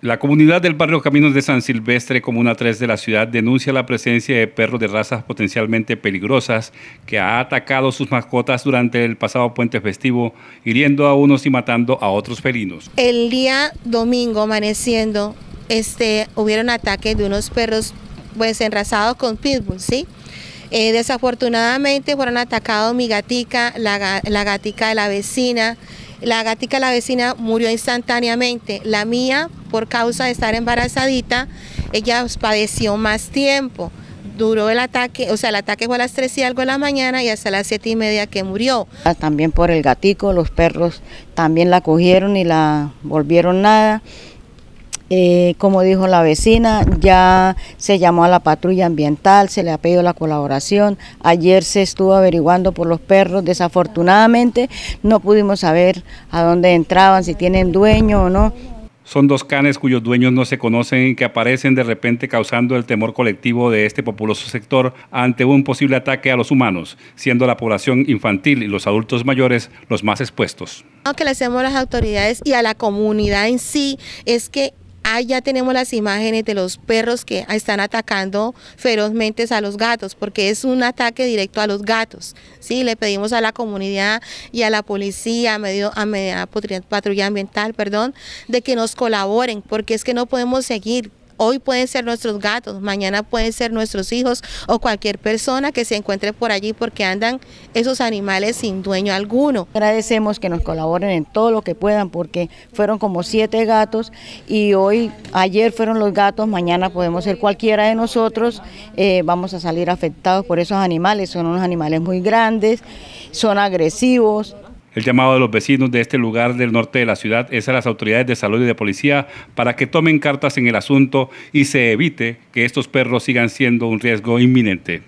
La comunidad del barrio Caminos de San Silvestre, Comuna 3 de la ciudad, denuncia la presencia de perros de razas potencialmente peligrosas que ha atacado sus mascotas durante el pasado puente festivo, hiriendo a unos y matando a otros felinos. El día domingo amaneciendo, este, hubieron ataques de unos perros pues con pitbull, ¿sí? Eh, desafortunadamente fueron atacados mi gatica, la, la gatica de la vecina. La gatica de la vecina murió instantáneamente. La mía, por causa de estar embarazadita, ella padeció más tiempo duró el ataque, o sea, el ataque fue a las 3 y algo de la mañana y hasta las 7 y media que murió. Ah, también por el gatico, los perros también la cogieron y la volvieron nada. Eh, como dijo la vecina, ya se llamó a la patrulla ambiental, se le ha pedido la colaboración. Ayer se estuvo averiguando por los perros, desafortunadamente no pudimos saber a dónde entraban, si tienen dueño o no. Son dos canes cuyos dueños no se conocen y que aparecen de repente causando el temor colectivo de este populoso sector ante un posible ataque a los humanos, siendo la población infantil y los adultos mayores los más expuestos. Lo que le hacemos a las autoridades y a la comunidad en sí es que ahí ya tenemos las imágenes de los perros que están atacando ferozmente a los gatos, porque es un ataque directo a los gatos. ¿sí? Le pedimos a la comunidad y a la policía, a medio, a media patrulla ambiental, perdón, de que nos colaboren, porque es que no podemos seguir Hoy pueden ser nuestros gatos, mañana pueden ser nuestros hijos o cualquier persona que se encuentre por allí porque andan esos animales sin dueño alguno. Agradecemos que nos colaboren en todo lo que puedan porque fueron como siete gatos y hoy, ayer fueron los gatos, mañana podemos ser cualquiera de nosotros, eh, vamos a salir afectados por esos animales, son unos animales muy grandes, son agresivos, el llamado de los vecinos de este lugar del norte de la ciudad es a las autoridades de salud y de policía para que tomen cartas en el asunto y se evite que estos perros sigan siendo un riesgo inminente.